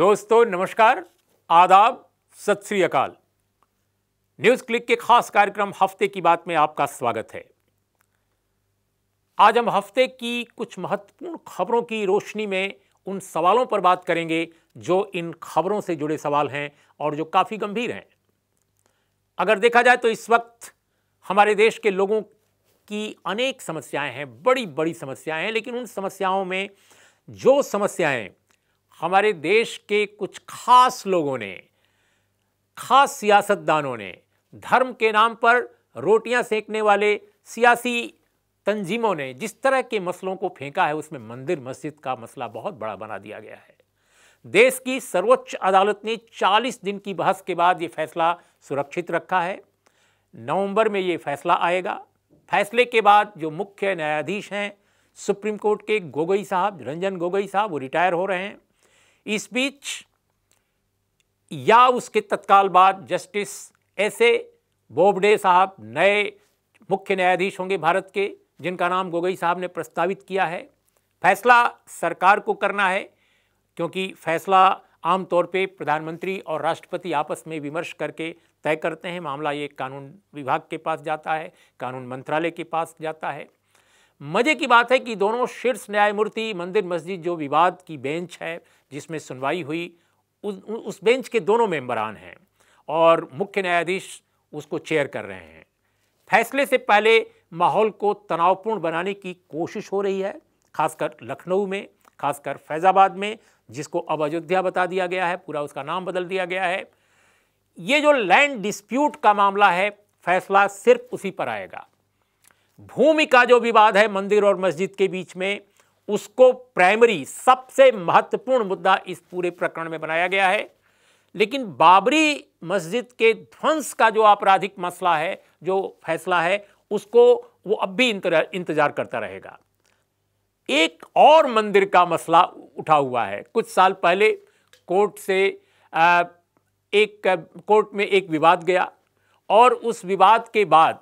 दोस्तों नमस्कार आदाब सत श्री अकाल न्यूज़ क्लिक के खास कार्यक्रम हफ्ते की बात में आपका स्वागत है आज हम हफ्ते की कुछ महत्वपूर्ण खबरों की रोशनी में उन सवालों पर बात करेंगे जो इन खबरों से जुड़े सवाल हैं और जो काफ़ी गंभीर हैं अगर देखा जाए तो इस वक्त हमारे देश के लोगों की अनेक समस्याएं हैं बड़ी बड़ी समस्याएं हैं लेकिन उन समस्याओं में जो समस्याएं हमारे देश के कुछ खास लोगों ने खास सियासतदानों ने धर्म के नाम पर रोटियां सेकने वाले सियासी तंजीमों ने जिस तरह के मसलों को फेंका है उसमें मंदिर मस्जिद का मसला बहुत बड़ा बना दिया गया है देश की सर्वोच्च अदालत ने 40 दिन की बहस के बाद ये फैसला सुरक्षित रखा है नवंबर में ये फैसला आएगा फैसले के बाद जो मुख्य न्यायाधीश हैं सुप्रीम कोर्ट के गोगोई साहब रंजन गोगोई साहब वो रिटायर हो रहे हैं इस बीच या उसके तत्काल बाद जस्टिस एस ए बोबडे साहब नए मुख्य न्यायाधीश होंगे भारत के जिनका नाम गोगई साहब ने प्रस्तावित किया है फैसला सरकार को करना है क्योंकि फैसला आमतौर पे प्रधानमंत्री और राष्ट्रपति आपस में विमर्श करके तय करते हैं मामला ये कानून विभाग के पास जाता है कानून मंत्रालय के पास जाता है मजे की बात है कि दोनों शीर्ष न्यायमूर्ति मंदिर मस्जिद जो विवाद की बेंच है जिसमें सुनवाई हुई उस, बेंच के दोनों मेंबरान हैं और मुख्य न्यायाधीश उसको चेयर कर रहे हैं फैसले से पहले माहौल को तनावपूर्ण बनाने की कोशिश हो रही है खासकर लखनऊ में खासकर फैज़ाबाद में जिसको अब अयोध्या बता दिया गया है पूरा उसका नाम बदल दिया गया है ये जो लैंड डिस्प्यूट का मामला है फैसला सिर्फ उसी पर आएगा भूमि का जो विवाद है मंदिर और मस्जिद के बीच में उसको प्राइमरी सबसे महत्वपूर्ण मुद्दा इस पूरे प्रकरण में बनाया गया है लेकिन बाबरी मस्जिद के ध्वंस का जो आपराधिक मसला है जो फैसला है उसको वो अब भी इंतजार करता रहेगा एक और मंदिर का मसला उठा हुआ है कुछ साल पहले कोर्ट से एक कोर्ट में एक विवाद गया और उस विवाद के बाद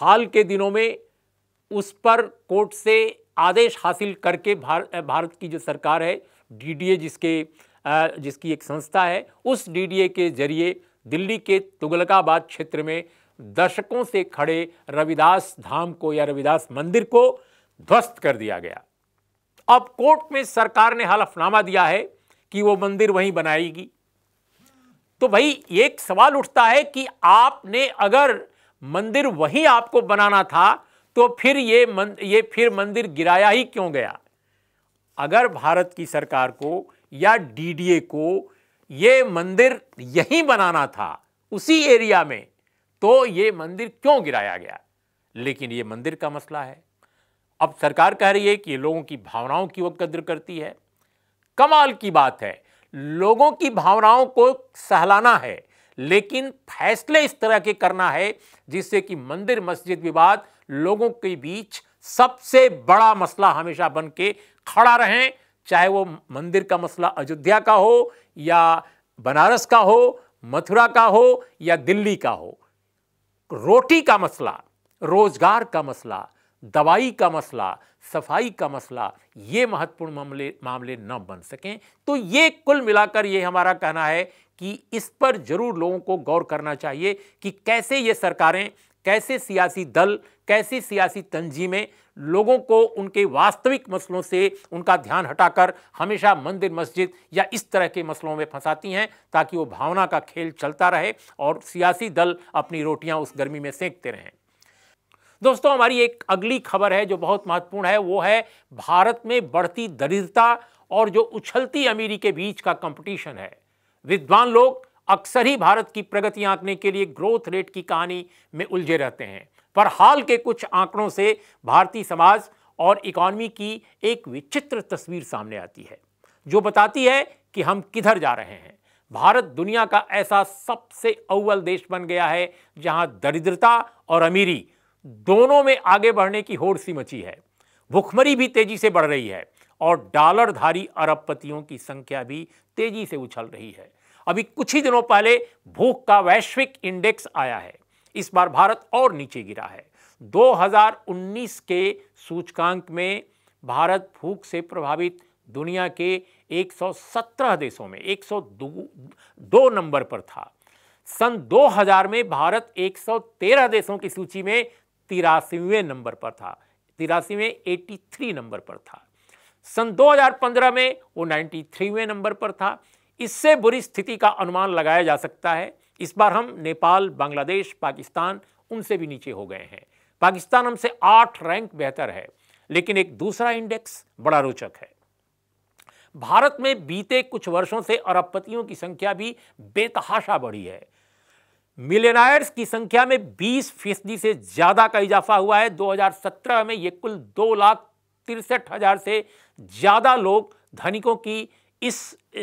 हाल के दिनों में उस पर कोर्ट से आदेश हासिल करके भार, भारत की जो सरकार है डीडीए जिसके जिसकी एक संस्था है उस डीडीए के जरिए दिल्ली के तुगलकाबाद क्षेत्र में दशकों से खड़े रविदास धाम को या रविदास मंदिर को ध्वस्त कर दिया गया अब कोर्ट में सरकार ने हलफनामा दिया है कि वो मंदिर वहीं बनाएगी तो भाई एक सवाल उठता है कि आपने अगर मंदिर वहीं आपको बनाना था तो फिर ये मन, ये फिर मंदिर गिराया ही क्यों गया अगर भारत की सरकार को या डीडीए को ये मंदिर यहीं बनाना था उसी एरिया में तो ये मंदिर क्यों गिराया गया लेकिन ये मंदिर का मसला है अब सरकार कह रही है कि लोगों की भावनाओं की वो कद्र करती है कमाल की बात है लोगों की भावनाओं को सहलाना है लेकिन फैसले इस तरह के करना है जिससे कि मंदिर मस्जिद विवाद लोगों के बीच सबसे बड़ा मसला हमेशा बन के खड़ा रहें चाहे वो मंदिर का मसला अयोध्या का हो या बनारस का हो मथुरा का हो या दिल्ली का हो रोटी का मसला रोजगार का मसला दवाई का मसला सफाई का मसला ये महत्वपूर्ण मामले मामले न बन सकें तो ये कुल मिलाकर ये हमारा कहना है कि इस पर जरूर लोगों को गौर करना चाहिए कि कैसे ये सरकारें कैसे सियासी दल कैसी सियासी तंजीमें लोगों को उनके वास्तविक मसलों से उनका ध्यान हटाकर हमेशा मंदिर मस्जिद या इस तरह के मसलों में फंसाती हैं ताकि वो भावना का खेल चलता रहे और सियासी दल अपनी रोटियां उस गर्मी में सेंकते रहें दोस्तों हमारी एक अगली खबर है जो बहुत महत्वपूर्ण है वो है भारत में बढ़ती दरिद्रता और जो उछलती अमीरी के बीच का कंपटीशन है विद्वान लोग अक्सर ही भारत की प्रगति आंकने के लिए ग्रोथ रेट की कहानी में उलझे रहते हैं पर हाल के कुछ आंकड़ों से भारतीय समाज और इकॉनमी की एक विचित्र तस्वीर सामने आती है जो बताती है कि हम किधर जा रहे हैं भारत दुनिया का ऐसा सबसे अव्वल देश बन गया है जहां दरिद्रता और अमीरी दोनों में आगे बढ़ने की होड़ सी मची है भुखमरी भी तेजी से बढ़ रही है और डॉलरधारी अरबपतियों की संख्या भी तेजी से उछल रही है अभी कुछ ही दिनों पहले भूख का वैश्विक इंडेक्स आया है इस बार भारत और नीचे गिरा है 2019 के सूचकांक में भारत भूख से प्रभावित दुनिया के 117 देशों में एक दो नंबर पर था सन 2000 में भारत 113 देशों की सूची में तिरासीवें नंबर पर था तिरासीवें 83 नंबर पर था सन 2015 में वो 93वें नंबर पर था इससे बुरी स्थिति का अनुमान लगाया जा सकता है इस बार हम नेपाल बांग्लादेश पाकिस्तान उनसे भी नीचे हो गए हैं पाकिस्तान हमसे आठ रैंक बेहतर है लेकिन एक दूसरा इंडेक्स बड़ा रोचक है भारत में बीते कुछ वर्षों से अरबपतियों की संख्या भी बेतहाशा बढ़ी है मिलेनायर्स की संख्या में 20 फीसदी से ज़्यादा का इजाफा हुआ है 2017 में ये कुल दो लाख तिरसठ हज़ार से ज़्यादा लोग धनिकों की इस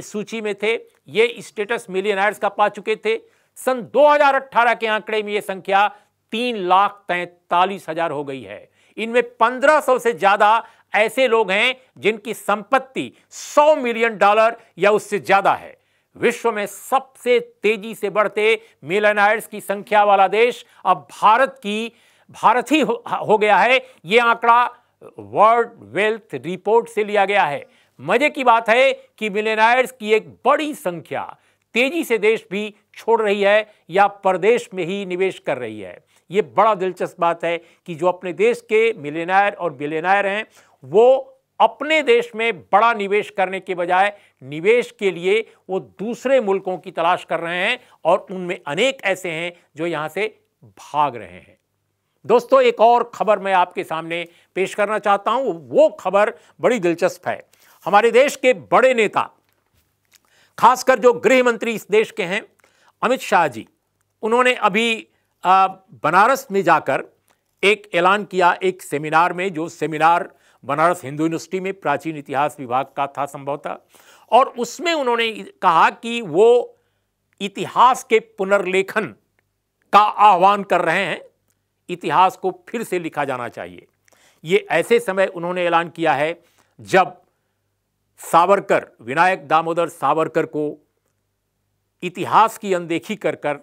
सूची में थे ये स्टेटस मिलियनर्स का पा चुके थे सन 2018 के आंकड़े में ये संख्या तीन लाख तैंतालीस हजार हो गई है इनमें 1500 से ज़्यादा ऐसे लोग हैं जिनकी संपत्ति 100 मिलियन डॉलर या उससे ज़्यादा है विश्व में सबसे तेजी से बढ़ते मिलनायर्स की संख्या वाला देश अब भारत की भारत ही हो, हो गया है ये आंकड़ा वर्ल्ड वेल्थ रिपोर्ट से लिया गया है मजे की बात है कि मिलेनायर्स की एक बड़ी संख्या तेजी से देश भी छोड़ रही है या परदेश में ही निवेश कर रही है ये बड़ा दिलचस्प बात है कि जो अपने देश के मिलेनायर और बिलेनायर हैं वो अपने देश में बड़ा निवेश करने के बजाय निवेश के लिए वो दूसरे मुल्कों की तलाश कर रहे हैं और उनमें अनेक ऐसे हैं जो यहाँ से भाग रहे हैं दोस्तों एक और खबर मैं आपके सामने पेश करना चाहता हूं वो खबर बड़ी दिलचस्प है हमारे देश के बड़े नेता खासकर जो गृह मंत्री इस देश के हैं अमित शाह जी उन्होंने अभी आ, बनारस में जाकर एक ऐलान किया एक सेमिनार में जो सेमिनार बनारस हिंदू यूनिवर्सिटी में प्राचीन इतिहास विभाग का था संभवतः और उसमें उन्होंने कहा कि वो इतिहास के पुनर्लेखन का आह्वान कर रहे हैं इतिहास को फिर से लिखा जाना चाहिए ये ऐसे समय उन्होंने ऐलान किया है जब सावरकर विनायक दामोदर सावरकर को इतिहास की अनदेखी कर कर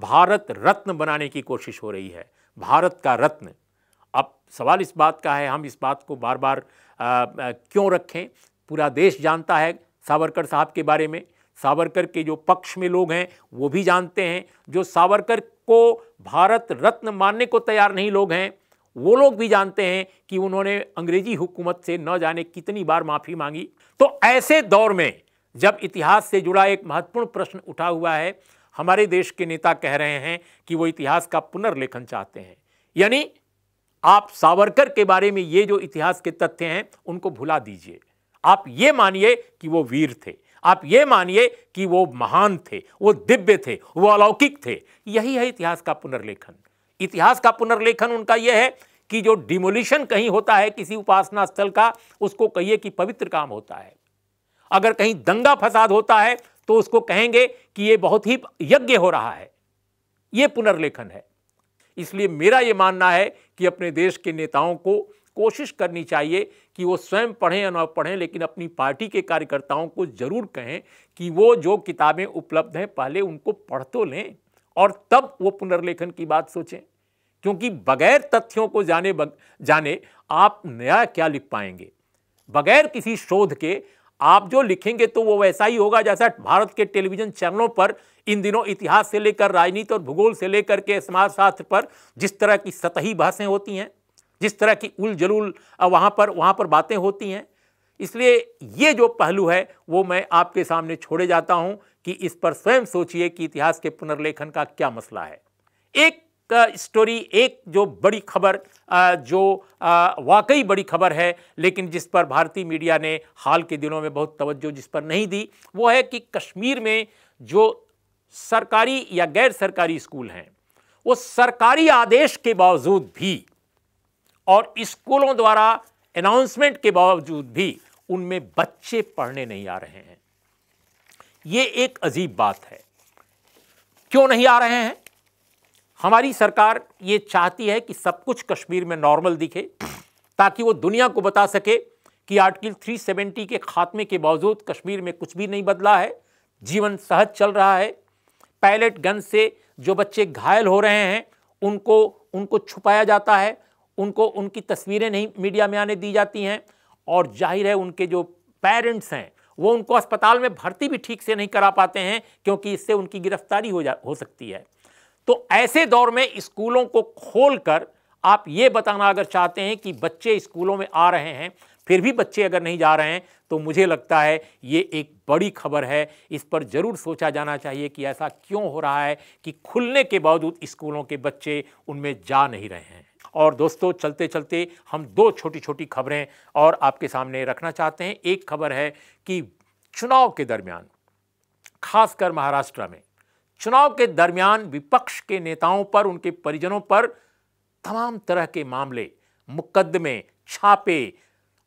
भारत रत्न बनाने की कोशिश हो रही है भारत का रत्न अब सवाल इस बात का है हम इस बात को बार बार आ, आ, क्यों रखें पूरा देश जानता है सावरकर साहब के बारे में सावरकर के जो पक्ष में लोग हैं वो भी जानते हैं जो सावरकर को भारत रत्न मानने को तैयार नहीं लोग हैं वो लोग भी जानते हैं कि उन्होंने अंग्रेजी हुकूमत से न जाने कितनी बार माफ़ी मांगी तो ऐसे दौर में जब इतिहास से जुड़ा एक महत्वपूर्ण प्रश्न उठा हुआ है हमारे देश के नेता कह रहे हैं कि वो इतिहास का पुनर्लेखन चाहते हैं यानी आप सावरकर के बारे में ये जो इतिहास के तथ्य हैं उनको भुला दीजिए आप ये मानिए कि वो वीर थे आप ये मानिए कि वो महान थे वो दिव्य थे वो अलौकिक थे यही है इतिहास का पुनर्लेखन इतिहास का पुनर्लेखन उनका यह है कि जो डिमोलिशन कहीं होता है किसी उपासना स्थल का उसको कहिए कि पवित्र काम होता है अगर कहीं दंगा फसाद होता है तो उसको कहेंगे कि यह बहुत ही यज्ञ हो रहा है यह पुनर्लेखन है इसलिए मेरा यह मानना है कि अपने देश के नेताओं को कोशिश करनी चाहिए कि वो स्वयं पढ़ें या ना पढ़ें लेकिन अपनी पार्टी के कार्यकर्ताओं को ज़रूर कहें कि वो जो किताबें उपलब्ध हैं पहले उनको पढ़ तो लें और तब वो पुनर्लेखन की बात सोचें क्योंकि बगैर तथ्यों को जाने बग, जाने आप नया क्या लिख पाएंगे बगैर किसी शोध के आप जो लिखेंगे तो वो वैसा ही होगा जैसा भारत के टेलीविजन चैनलों पर इन दिनों इतिहास से लेकर राजनीति और भूगोल से लेकर के समाजशास्त्र पर जिस तरह की सतही बहसें होती हैं जिस तरह की उल जलूल वहाँ पर वहाँ पर बातें होती हैं इसलिए ये जो पहलू है वो मैं आपके सामने छोड़े जाता हूँ कि इस पर स्वयं सोचिए कि इतिहास के पुनर्लेखन का क्या मसला है एक स्टोरी एक जो बड़ी खबर जो वाकई बड़ी खबर है लेकिन जिस पर भारतीय मीडिया ने हाल के दिनों में बहुत तवज्जो जिस पर नहीं दी वो है कि कश्मीर में जो सरकारी या गैर सरकारी स्कूल हैं वो सरकारी आदेश के बावजूद भी और स्कूलों द्वारा अनाउंसमेंट के बावजूद भी उनमें बच्चे पढ़ने नहीं आ रहे हैं ये एक अजीब बात है क्यों नहीं आ रहे हैं हमारी सरकार ये चाहती है कि सब कुछ कश्मीर में नॉर्मल दिखे ताकि वो दुनिया को बता सके कि आर्टिकल 370 के खात्मे के बावजूद कश्मीर में कुछ भी नहीं बदला है जीवन सहज चल रहा है पैलेट गन से जो बच्चे घायल हो रहे हैं उनको उनको छुपाया जाता है उनको उनकी तस्वीरें नहीं मीडिया में आने दी जाती हैं और जाहिर है उनके जो पेरेंट्स हैं वो उनको अस्पताल में भर्ती भी ठीक से नहीं करा पाते हैं क्योंकि इससे उनकी गिरफ्तारी हो जा हो सकती है तो ऐसे दौर में स्कूलों को खोल कर आप ये बताना अगर चाहते हैं कि बच्चे स्कूलों में आ रहे हैं फिर भी बच्चे अगर नहीं जा रहे हैं तो मुझे लगता है ये एक बड़ी खबर है इस पर ज़रूर सोचा जाना चाहिए कि ऐसा क्यों हो रहा है कि खुलने के बावजूद स्कूलों के बच्चे उनमें जा नहीं रहे हैं और दोस्तों चलते चलते हम दो छोटी छोटी खबरें और आपके सामने रखना चाहते हैं एक खबर है कि चुनाव के दरमियान खासकर महाराष्ट्र में चुनाव के दरमियान विपक्ष के नेताओं पर उनके परिजनों पर तमाम तरह के मामले मुकदमे छापे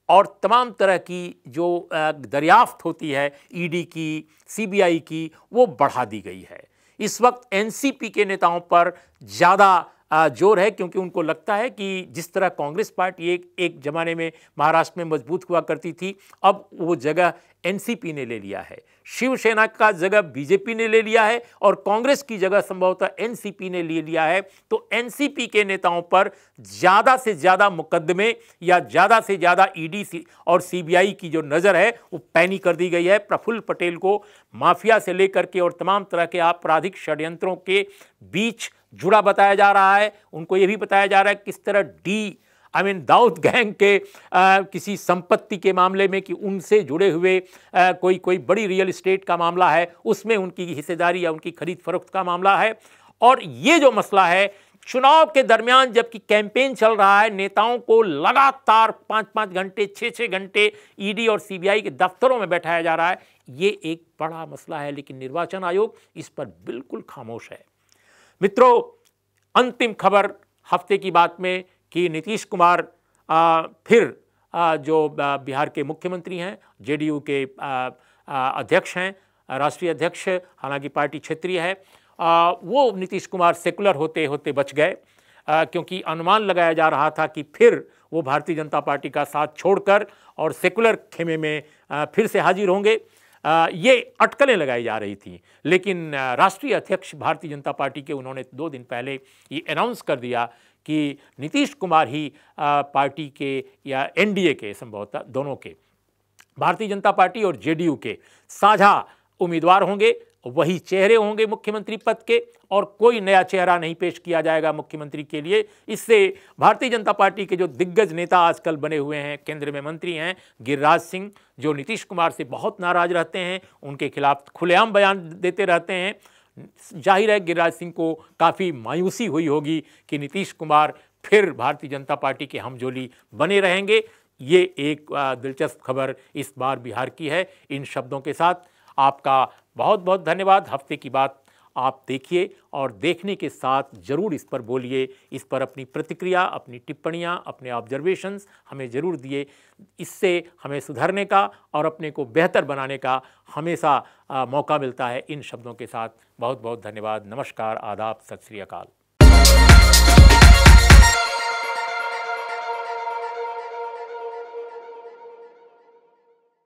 और तमाम तरह की जो दरियाफ्त होती है ईडी e की सीबीआई की वो बढ़ा दी गई है इस वक्त एनसीपी के नेताओं पर ज़्यादा जोर है क्योंकि उनको लगता है कि जिस तरह कांग्रेस पार्टी एक एक ज़माने में महाराष्ट्र में मजबूत हुआ करती थी अब वो जगह एनसीपी ने ले लिया है शिवसेना का जगह बीजेपी ने ले लिया है और कांग्रेस की जगह संभवतः एनसीपी ने ले लिया है तो एनसीपी के नेताओं पर ज़्यादा से ज़्यादा मुकदमे या ज़्यादा से ज़्यादा ईडी और सीबीआई की जो नज़र है वो पैनी कर दी गई है प्रफुल्ल पटेल को माफिया से लेकर के और तमाम तरह के आपराधिक षड्यंत्रों के बीच जुड़ा बताया जा रहा है उनको ये भी बताया जा रहा है किस तरह D I mean Dawood gang के आ, किसी संपत्ति के मामले में कि उनसे जुड़े हुए आ, कोई कोई बड़ी रियल इस्टेट का मामला है उसमें उनकी हिस्सेदारी या उनकी खरीद फरोख्त का मामला है और ये जो मसला है चुनाव के दरमियान जबकि कैंपेन चल रहा है नेताओं को लगातार पाँच पाँच घंटे छः छः घंटे ईडी और सीबीआई के दफ्तरों में बैठाया जा रहा है ये एक बड़ा मसला है लेकिन निर्वाचन आयोग इस पर बिल्कुल खामोश है मित्रों अंतिम खबर हफ्ते की बात में कि नीतीश कुमार आ, फिर आ, जो बिहार के मुख्यमंत्री हैं जेडीयू के अध्यक्ष हैं राष्ट्रीय अध्यक्ष हालांकि पार्टी क्षेत्रीय है आ, वो नीतीश कुमार सेकुलर होते होते बच गए आ, क्योंकि अनुमान लगाया जा रहा था कि फिर वो भारतीय जनता पार्टी का साथ छोड़कर और सेकुलर खेमे में आ, फिर से हाजिर होंगे ये अटकलें लगाई जा रही थी लेकिन राष्ट्रीय अध्यक्ष भारतीय जनता पार्टी के उन्होंने दो दिन पहले ये अनाउंस कर दिया कि नीतीश कुमार ही पार्टी के या एनडीए के संभवतः दोनों के भारतीय जनता पार्टी और जेडीयू के साझा उम्मीदवार होंगे तो वही चेहरे होंगे मुख्यमंत्री पद के और कोई नया चेहरा नहीं पेश किया जाएगा मुख्यमंत्री के लिए इससे भारतीय जनता पार्टी के जो दिग्गज नेता आजकल बने हुए हैं केंद्र में मंत्री हैं गिरिराज सिंह जो नीतीश कुमार से बहुत नाराज रहते हैं उनके खिलाफ खुलेआम बयान देते रहते हैं जाहिर है गिरिराज सिंह को काफ़ी मायूसी हुई होगी कि नीतीश कुमार फिर भारतीय जनता पार्टी के हमजोली बने रहेंगे ये एक दिलचस्प खबर इस बार बिहार की है इन शब्दों के साथ आपका बहुत बहुत धन्यवाद हफ्ते की बात आप देखिए और देखने के साथ ज़रूर इस पर बोलिए इस पर अपनी प्रतिक्रिया अपनी टिप्पणियाँ अपने ऑब्जर्वेशंस हमें ज़रूर दिए इससे हमें सुधरने का और अपने को बेहतर बनाने का हमेशा मौका मिलता है इन शब्दों के साथ बहुत बहुत धन्यवाद नमस्कार आदाब सत श्री अकाल